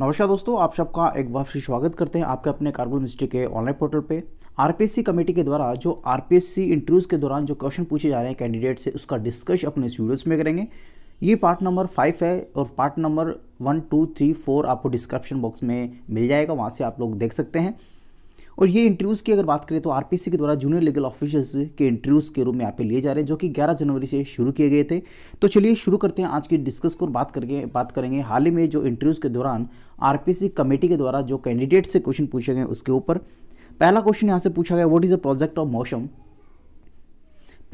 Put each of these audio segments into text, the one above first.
नमस्कार दोस्तों आप सबका एक बार फिर स्वागत करते हैं आपके अपने कार्बन मिनिस्ट्री के ऑनलाइन पोर्टल पे आरपीएससी कमेटी के द्वारा जो आरपीएससी इंटरव्यूज़ के दौरान जो क्वेश्चन पूछे जा रहे हैं कैंडिडेट से उसका डिस्कश अपने इस वीडियोस में करेंगे ये पार्ट नंबर फाइव है और part number one two three four आपको डिस्क्रिप्शन बॉक्स में मिल जाएगा वहाँ से आप लोग देख सकते हैं और ये इंटरव्यूज़ की अगर बात करें तो आरपीसी के द्वारा जूनियर लीगल ऑफिसर्स के इंटरव्यूज़ के रूप में यहाँ पे लिए जा रहे हैं जो कि 11 जनवरी से शुरू किए गए थे तो चलिए शुरू करते हैं आज की डिस्कस को बात करके बात करेंगे हाल ही में जो इंटरव्यूज़ के दौरान आरपीसी कमेटी के द्वारा जो कैंडिडेट से क्वेश्चन पूछे गए उसके ऊपर पहला क्वेश्चन यहाँ से पूछा गया what is a project of Mausam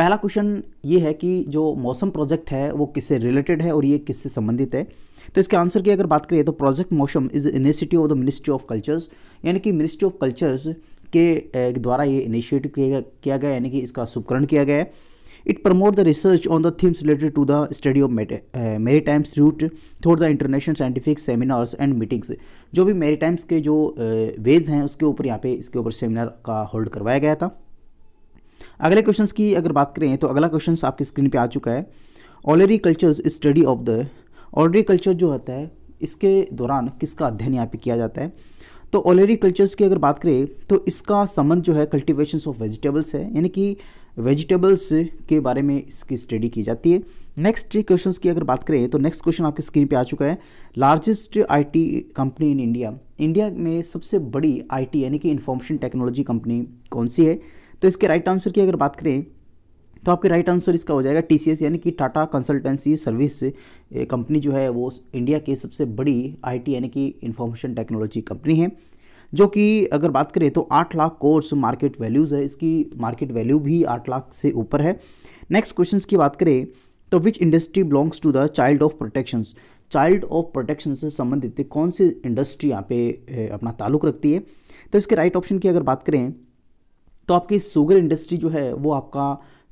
पहला क्वेश्चन ये है कि जो मौसम प्रोजेक्ट है वो किससे रिलेटेड है और ये किससे संबंधित है तो इसके आंसर की अगर बात करें तो project Mausam is initiative of the ministry of cultures यानी कि मिनिस्ट्री ऑफ कल्चर्स के द्वारा ये इनिशिएटिव किया गया यानी कि इसका शुभकरण किया गया है it promote the research on the themes related to the study of maritime route through the international scientific seminars and meetings जो भी मेरी टाइम्स के जो वेज हैं उसके ऊपर यहाँ पे इसके ऊपर सेमिनार का होल्ड करवाया गया था अगले क्वेश्चन की अगर बात करें तो अगला क्वेश्चन आपकी स्क्रीन पर आ चुका है ऑलरी कल्चर स्टडी ऑफ द ऑलरी कल्चर जो होता है इसके दौरान किसका अध्ययन यहाँ पे किया जाता है तो ऑलरी कल्चर्स की अगर बात करें तो इसका संबंध जो है कल्टिवेशन ऑफ वेजिटेबल्स है यानी कि वेजिटेबल्स के बारे में इसकी स्टडी की जाती है नेक्स्ट क्वेश्चंस की अगर बात करें तो नेक्स्ट क्वेश्चन आपकी स्क्रीन पे आ चुका है largest IT company in India India में सबसे बड़ी आईटी यानी कि इन्फॉर्मेशन टेक्नोलॉजी कंपनी कौन सी है तो इसके राइट आंसर की अगर बात करें तो आपके राइट आंसर इसका हो जाएगा टी यानी कि टाटा कंसल्टेंसी सर्विस कंपनी जो है वो इंडिया की सबसे बड़ी आई यानी कि इंफॉर्मेशन टेक्नोलॉजी कंपनी है जो कि अगर बात करें तो आठ लाख कोर्स मार्केट वैल्यूज़ है इसकी मार्केट वैल्यू भी आठ लाख से ऊपर है नेक्स्ट क्वेश्चन की बात करें तो which industry belongs to the child of protections child of protection से संबंधित कौन सी इंडस्ट्री यहाँ पे अपना ताल्लुक रखती है तो इसके राइट ऑप्शन की अगर बात करें तो आपकी सुगर इंडस्ट्री जो है वो आपका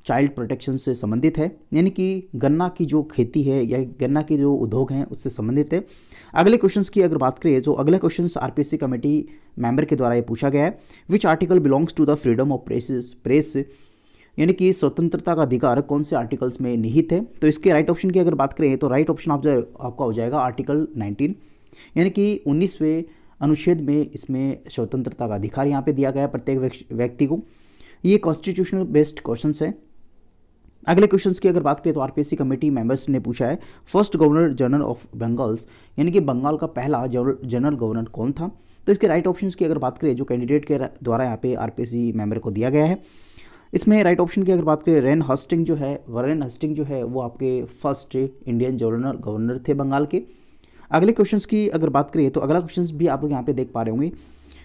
चाइल्ड प्रोटेक्शन से संबंधित है यानी कि गन्ना की जो खेती है या गन्ना के जो उद्योग हैं उससे संबंधित है अगले क्वेश्चंस की अगर बात करें तो अगला क्वेश्चन आर कमेटी मेंबर के द्वारा ये पूछा गया है which article belongs to the freedom of press press यानी कि स्वतंत्रता का अधिकार कौन से आर्टिकल्स में निहित है तो इसके राइट ऑप्शन की अगर बात करें तो राइट ऑप्शन आप आपका हो जाएगा आर्टिकल नाइनटीन यानी कि उन्नीसवें अनुच्छेद में इसमें स्वतंत्रता का अधिकार यहाँ पे दिया गया प्रत्येक व्यक्ति को ये कॉन्स्टिट्यूशनल बेस्ड क्वेश्चन है अगले क्वेश्चंस की अगर बात करें तो आरपीएससी कमेटी मेंबर्स ने पूछा है first governor general of Bengals यानी कि बंगाल का पहला जनरल गवर्नर कौन था तो इसके राइट ऑप्शंस की अगर बात करें जो कैंडिडेट के द्वारा यहाँ पे आरपीएससी मेंबर को दिया गया है इसमें राइट ऑप्शन की अगर बात करें रेन हस्टिंग जो है वरेन हस्टिंग जो है वो आपके फर्स्ट इंडियन जनरल गवर्नर थे बंगाल के अगले क्वेश्चन की अगर बात करिए तो अगला क्वेश्चन भी आप लोग यहाँ पे देख पा रहे होंगे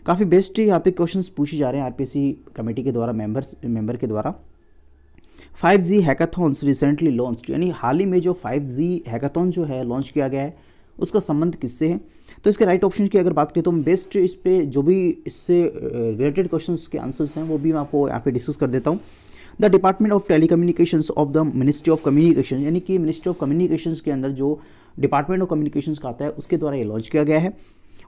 काफ़ी बेस्ट यहाँ पे क्वेश्चन पूछे जा रहे हैं आरपीसी कमेटी के द्वारा मेंबर्स मेंबर के द्वारा 5G हैकाथॉन्स रिसेंटली लॉन्च यानी हाल ही में जो 5G हैकाथॉन जो है लॉन्च किया गया है उसका संबंध किससे है तो इसके राइट ऑप्शन की अगर बात करें तो हम बेस्ट इस पर जो भी इससे रिलेटेड क्वेश्चन के आंसर्स हैं वो भी मैं आपको यहाँ पे डिस्कस कर देता हूँ the department of telecommunication of the ministry of communication यानी कि मिनिस्ट्री ऑफ कम्युनिकेशन के अंदर जो डिपार्टमेंट ऑफ कम्युनिकेशन का आता है उसके द्वारा ये लॉन्च किया गया है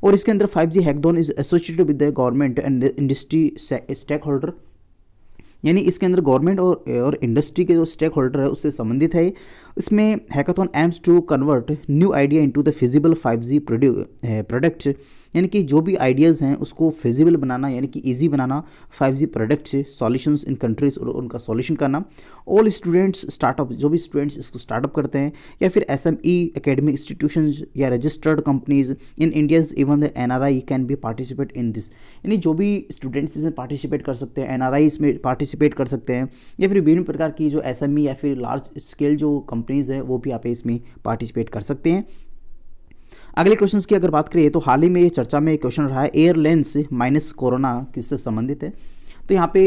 और इसके अंदर five G hackathon is associated with the government and industry stakeholder यानी इसके अंदर गवर्नमेंट और और इंडस्ट्री के जो स्टेक होल्डर है उससे संबंधित है इसमें hackathon aims to convert new idea into the feasible five प्रोड्यू प्रोडक्ट यानी कि जो भी आइडियाज़ हैं उसको फिजिबल बनाना यानी कि ईजी बनाना फाइव जी प्रोडक्ट्स से सॉल्यूशंस इन कंट्रीज और उनका सॉल्यूशन करना ऑल स्टूडेंट्स स्टार्टअप जो भी स्टूडेंट्स इसको स्टार्टअप करते हैं या फिर S M E academic institution या registered companies in India's even the N R I can be participate in this यानी जो भी स्टूडेंट्स इसमें पार्टिसिपेट कर सकते हैं एन आर आई इसमें पार्टिसिपेट कर सकते हैं या फिर विभिन्न प्रकार की जो एस एम ई या फिर लार्ज स्केल जो कंपनीज़ हैं वो भी आप इसमें पार्टिसिपेट कर सकते हैं अगले क्वेश्चन की अगर बात करिए तो हाल ही में ये चर्चा में क्वेश्चन रहा है एयरलाइंस माइनस कोरोना किससे संबंधित है तो यहाँ पे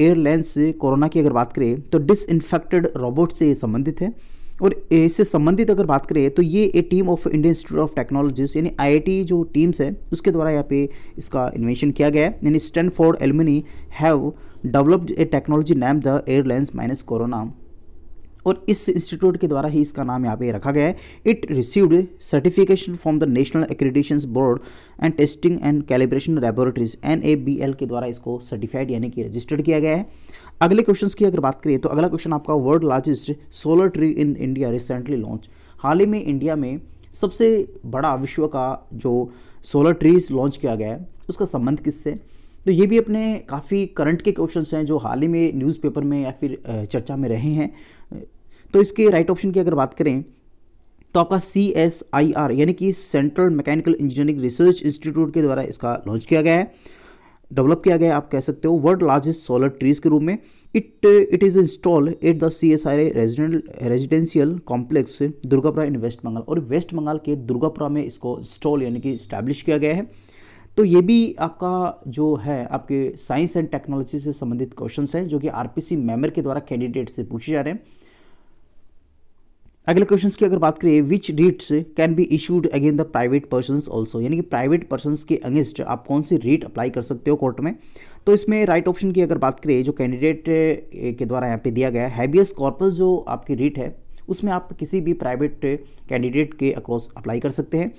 एयरलाइंस कोरोना की अगर बात करें तो डिसइनफेक्टेड रोबोट से संबंधित है और इससे संबंधित अगर बात करें तो ये a team of Indian institute of technologies यानी आईआईटी जो टीम्स है उसके द्वारा यहाँ पे इसका इन्वेंशन किया गया है यानी Stanford alumni have developed a technology name the airlines minus corona और इस इंस्टीट्यूट के द्वारा ही इसका नाम यहाँ पे रखा गया है it received certification from the national accreditation board and testing and calibration laboratories N K द्वारा इसको सर्टिफाइड यानी कि रजिस्टर्ड किया गया है अगले क्वेश्चन की अगर बात करिए तो अगला क्वेश्चन आपका world largest solar tree in India recently launch हाल ही में इंडिया में सबसे बड़ा विश्व का जो सोलर ट्रीज लॉन्च किया गया है उसका संबंध किससे तो ये भी अपने काफ़ी करंट के क्वेश्चन हैं जो हाल ही में न्यूज़पेपर में या फिर चर्चा में रहे हैं तो इसके राइट ऑप्शन की अगर बात करें तो आपका सी एस आई आर यानी कि central mechanical engineering research institute के द्वारा इसका लॉन्च किया गया है डेवलप किया गया आप कह सकते हो वर्ल्ड लार्जेस्ट सोलर ट्रीज के रूप में it it is install at the C S I residential complex Durgapura in west Bengal और वेस्ट बंगाल के दुर्गापुरा में इसको इंस्टॉल यानी कि इस्टेब्लिश किया गया है तो ये भी आपका जो है आपके साइंस एंड टेक्नोलॉजी से संबंधित क्वेश्चंस हैं जो कि आरपीसी मेमर के द्वारा कैंडिडेट से पूछे जा रहे हैं अगले क्वेश्चन की अगर बात करें which writs can be issued again the private person also यानी कि प्राइवेट पर्सन के अगेंस्ट आप कौन सी रीट अप्लाई कर सकते हो कोर्ट में तो इसमें राइट ऑप्शन की अगर बात करें जो कैंडिडेट के द्वारा यहाँ पे दिया गया है हैबियस कॉर्पस जो आपकी रीट है उसमें आप किसी भी प्राइवेट कैंडिडेट के अक्रॉस अप्लाई कर सकते हैं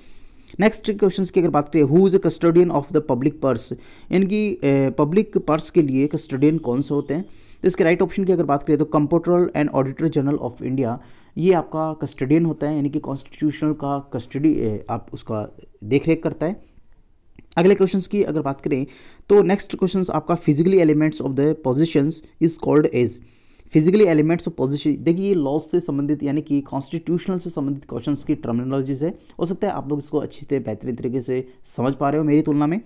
नेक्स्ट क्वेश्चन की अगर बात करें who is a custodian of the public purse यानी कि पब्लिक पर्स के लिए कस्टोडियन कौन से होते हैं तो इसके राइट ऑप्शन की अगर बात करें तो comptroller and auditor general of India ये आपका कस्टडियन होता है यानी कि कॉन्स्टिट्यूशनल का कस्टडी आप उसका देख रेख करता है अगले क्वेश्चंस की अगर बात करें तो नेक्स्ट क्वेश्चंस आपका physically elements of the positions is called as physically elements of position देखिए ये लॉस से संबंधित यानी कि कॉन्स्टिट्यूशनल से संबंधित क्वेश्चन की टर्मिनोलॉजीज है हो सकता है आप लोग इसको अच्छी से बेहतरीन तरीके से समझ पा रहे हो मेरी तुलना में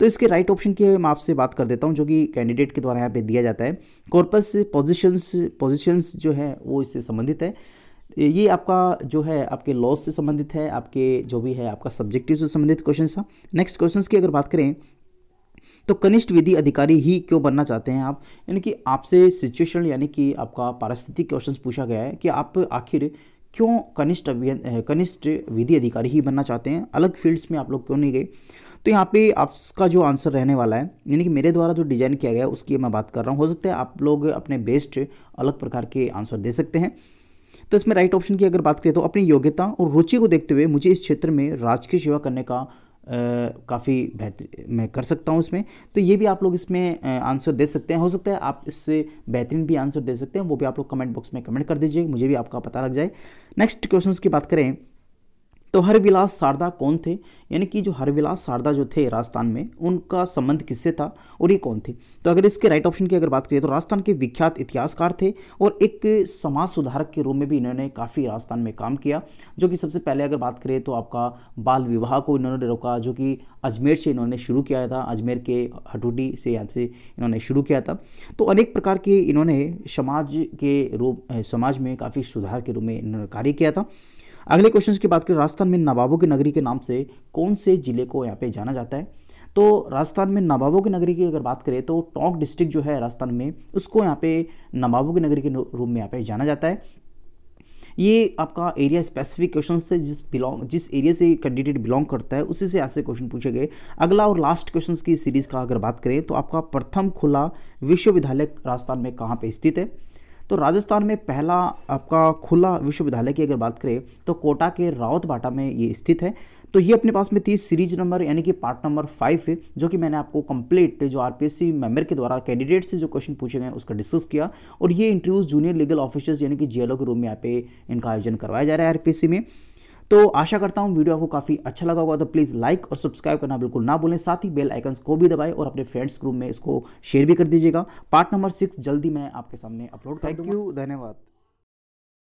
तो इसके राइट ऑप्शन की मैं आपसे बात कर देता हूँ जो कि कैंडिडेट के द्वारा यहाँ पे दिया जाता है कॉर्पस पोजिशंस पोजिशंस जो है वो इससे संबंधित है ये आपका जो है आपके लॉस से संबंधित है आपके जो भी है आपका सब्जेक्टिव से संबंधित क्वेश्चन था नेक्स्ट क्वेश्चन की अगर बात करें तो कनिष्ठ विधि अधिकारी ही क्यों बनना चाहते हैं आप यानी कि आपसे सिचुएशन यानी कि आपका पारिस्थितिक क्वेश्चन पूछा गया है कि आप आखिर क्यों कनिष्ठ कनिष्ठ विधि अधिकारी ही बनना चाहते हैं अलग फील्ड्स में आप लोग क्यों नहीं गए तो यहाँ पे आपका जो आंसर रहने वाला है यानी कि मेरे द्वारा जो डिजाइन किया गया उसकी मैं बात कर रहा हूँ हो सकता है आप लोग अपने बेस्ट अलग प्रकार के आंसर दे सकते हैं तो इसमें राइट ऑप्शन की अगर बात करें तो अपनी योग्यता और रुचि को देखते हुए मुझे इस क्षेत्र में राजकीय सेवा करने का काफ़ी बेहतर मैं कर सकता हूँ इसमें तो ये भी आप लोग इसमें आंसर दे सकते हैं हो सकता है आप इससे बेहतरीन भी आंसर दे सकते हैं वो भी आप लोग कमेंट बॉक्स में कमेंट कर दीजिए मुझे भी आपका पता लग जाए नेक्स्ट क्वेश्चन की बात करें तो हरविलास शारदा कौन थे यानी कि जो हरविलास शारदा जो थे राजस्थान में उनका संबंध किससे था और ये कौन थे तो अगर इसके राइट ऑप्शन की अगर बात करें तो राजस्थान के विख्यात इतिहासकार थे और एक समाज सुधारक के रूप में भी इन्होंने काफ़ी राजस्थान में काम किया जो कि सबसे पहले अगर बात करें तो आपका बाल विवाह को इन्होंने रोका जो कि अजमेर से इन्होंने शुरू किया था अजमेर के हटूटी से यहाँ से इन्होंने शुरू किया था तो अनेक प्रकार के इन्होंने समाज के रूप समाज में काफ़ी सुधार के रूप में इन्होंने कार्य किया था अगले क्वेश्चन की बात करें राजस्थान में नवाबों की नगरी के नाम से कौन से जिले को यहाँ पे जाना जाता है तो राजस्थान में नवाबों की नगरी की अगर बात करें तो टोंक डिस्ट्रिक्ट जो है राजस्थान में उसको यहाँ पे नवाबों की नगरी के रूप में यहाँ पे जाना जाता है ये आपका एरिया स्पेसिफिक क्वेश्चन से जिस बिलोंग जिस एरिया से कैंडिडेट बिलोंग करता है उसी से ऐसे क्वेश्चन पूछे गए अगला और लास्ट क्वेश्चन की सीरीज़ का अगर बात करें तो आपका प्रथम खुला विश्वविद्यालय राजस्थान में कहाँ पर स्थित है तो राजस्थान में पहला आपका खुला विश्वविद्यालय की अगर बात करें तो कोटा के रावत बाटा में ये स्थित है तो ये अपने पास में थी सीरीज नंबर यानी कि पार्ट नंबर फाइव है जो कि मैंने आपको कंप्लीट जो आरपीएससी मेंबर के द्वारा कैंडिडेट से जो क्वेश्चन पूछे गए उसका डिस्कस किया और ये इंटरव्यूज जूनियर लीगल ऑफिसर्स यानी कि जेलों के रूम में यहाँ पे इनका आयोजन करवाया जा रहा है आरपीएससी में तो आशा करता हूँ वीडियो आपको काफ़ी अच्छा लगा होगा तो प्लीज़ लाइक और सब्सक्राइब करना बिल्कुल ना भूलें साथ ही बेल आइकन्स को भी दबाएं और अपने फ्रेंड्स ग्रुप में इसको शेयर भी कर दीजिएगा पार्ट नंबर सिक्स जल्दी मैं आपके सामने अपलोड कर थैंक यू धन्यवाद